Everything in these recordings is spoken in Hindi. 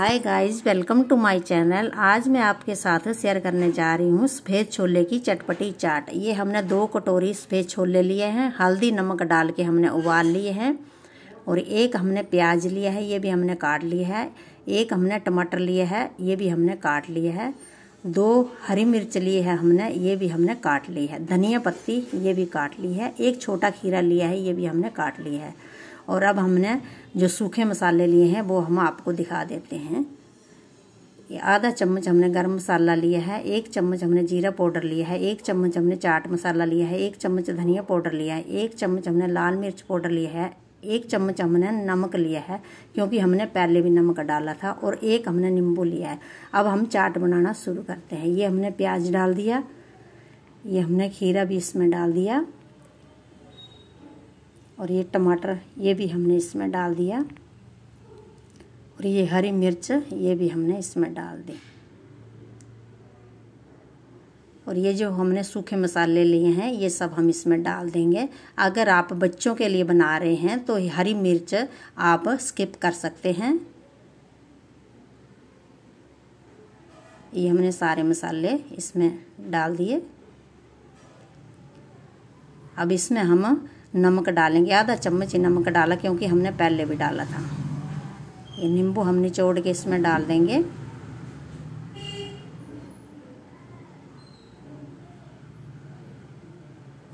hi guys welcome to my channel आज मैं आपके साथ शेयर करने जा रही हूँ सफ़ेद छोले की चटपटी चाट ये हमने दो कटोरी सफ़ेद छोले लिए हैं हल्दी नमक डाल के हमने उबाल लिए हैं और एक हमने प्याज लिया है ये भी हमने काट लिया है एक हमने टमाटर लिया है ये भी हमने काट लिया है दो हरी मिर्च लिए है हमने ये भी हमने काट ली है धनिया पत्ती ये भी काट ली है एक छोटा खीरा लिया है ये भी हमने काट लिया है और अब हमने जो सूखे मसाले लिए हैं वो हम आपको दिखा देते हैं ये आधा चम्मच हमने गर्म मसाला लिया है एक चम्मच हमने जीरा पाउडर लिया है एक चम्मच हमने चाट मसाला लिया है एक चम्मच धनिया पाउडर लिया है एक चम्मच हमने लाल मिर्च पाउडर लिया है एक चम्मच हमने नमक लिया है क्योंकि हमने पहले भी नमक डाला था और एक हमने नींबू लिया है अब हम चाट बनाना शुरू करते हैं ये हमने प्याज डाल दिया ये हमने खीरा भी इसमें डाल दिया और ये टमाटर ये भी हमने इसमें डाल दिया और ये हरी मिर्च ये भी हमने इसमें डाल दी और ये जो हमने सूखे मसाले लिए हैं ये सब हम इसमें डाल देंगे अगर आप बच्चों के लिए बना रहे हैं तो हरी मिर्च आप स्किप कर सकते हैं ये हमने सारे मसाले इसमें डाल दिए अब इसमें हम नमक डालेंगे आधा चम्मच ही नमक डाला क्योंकि हमने पहले भी डाला था ये नींबू हम निचोड़ के इसमें डाल देंगे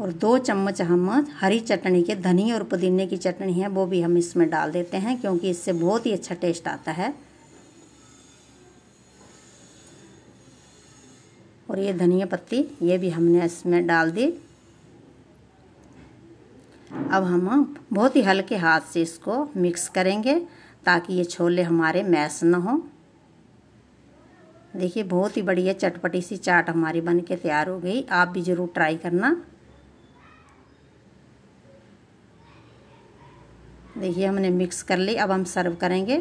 और दो चम्मच हम हरी चटनी के धनिया और पुदीने की चटनी है वो भी हम इसमें डाल देते हैं क्योंकि इससे बहुत ही अच्छा टेस्ट आता है और ये धनिया पत्ती ये भी हमने इसमें डाल दी अब हम बहुत ही हल्के हाथ से इसको मिक्स करेंगे ताकि ये छोले हमारे मैश ना हो देखिए बहुत ही बढ़िया चटपटी सी चाट हमारी बन के तैयार हो गई आप भी ज़रूर ट्राई करना देखिए हमने मिक्स कर ली अब हम सर्व करेंगे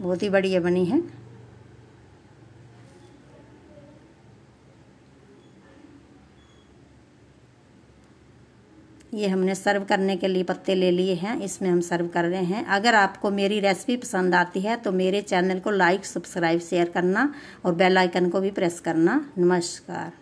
बहुत ही बढ़िया बनी है ये हमने सर्व करने के लिए पत्ते ले लिए हैं इसमें हम सर्व कर रहे हैं अगर आपको मेरी रेसिपी पसंद आती है तो मेरे चैनल को लाइक सब्सक्राइब शेयर करना और बेल आइकन को भी प्रेस करना नमस्कार